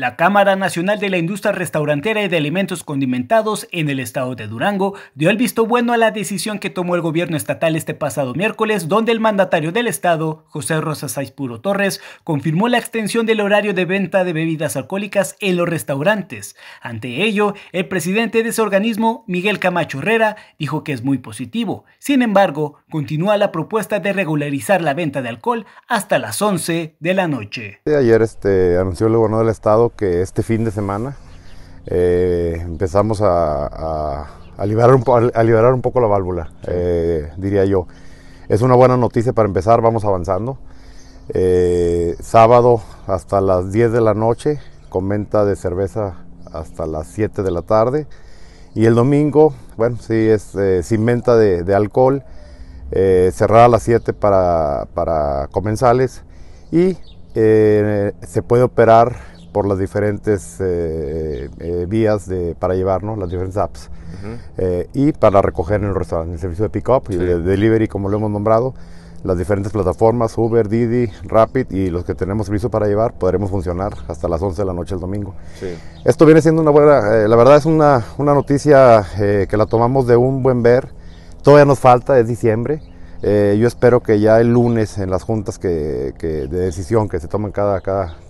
La Cámara Nacional de la Industria Restaurantera y de Alimentos Condimentados en el estado de Durango dio el visto bueno a la decisión que tomó el gobierno estatal este pasado miércoles, donde el mandatario del estado, José Rosa Saiz Torres, confirmó la extensión del horario de venta de bebidas alcohólicas en los restaurantes. Ante ello, el presidente de ese organismo, Miguel Camacho Herrera, dijo que es muy positivo. Sin embargo, continúa la propuesta de regularizar la venta de alcohol hasta las 11 de la noche. Ayer este, anunció el gobernador del estado que este fin de semana eh, empezamos a, a, liberar un, poco la válvula, eh, diría yo. Es una buena noticia para empezar, vamos avanzando. Eh, sábado hasta las 10 de la noche, con venta de cerveza hasta las 7 de la tarde. Y el domingo, bueno, sí, es sin venta de, alcohol, cerrada a las 7 para, para comensales y se puede operar por las diferentes eh, eh, vías de, para llevarnos, las diferentes apps, eh, y para recoger en el restaurante, el servicio de pick-up y de delivery, como lo hemos nombrado, las diferentes plataformas, Uber, Didi, Rapid y los que tenemos servicio para llevar, podremos funcionar hasta las 11 de la noche el domingo. Esto viene siendo una buena, la verdad es una, una noticia que la tomamos de un buen ver, todavía nos falta, es diciembre, eh, yo espero que ya el lunes en las juntas que, de decisión que se toman cada,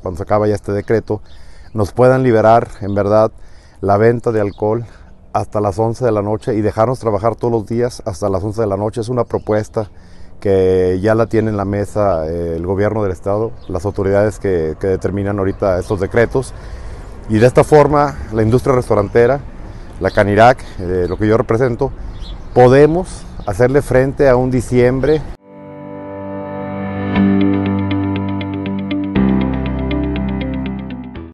cuando se acaba ya este decreto, nos puedan liberar en verdad la venta de alcohol hasta las 11 de la noche y dejarnos trabajar todos los días hasta las 11 de la noche. Es una propuesta que ya la tiene en la mesa eh, el gobierno del estado, las autoridades que, determinan ahorita estos decretos. Y de esta forma, la industria restaurantera, la Canirac, eh, lo que yo represento, podemos hacerle frente a un diciembre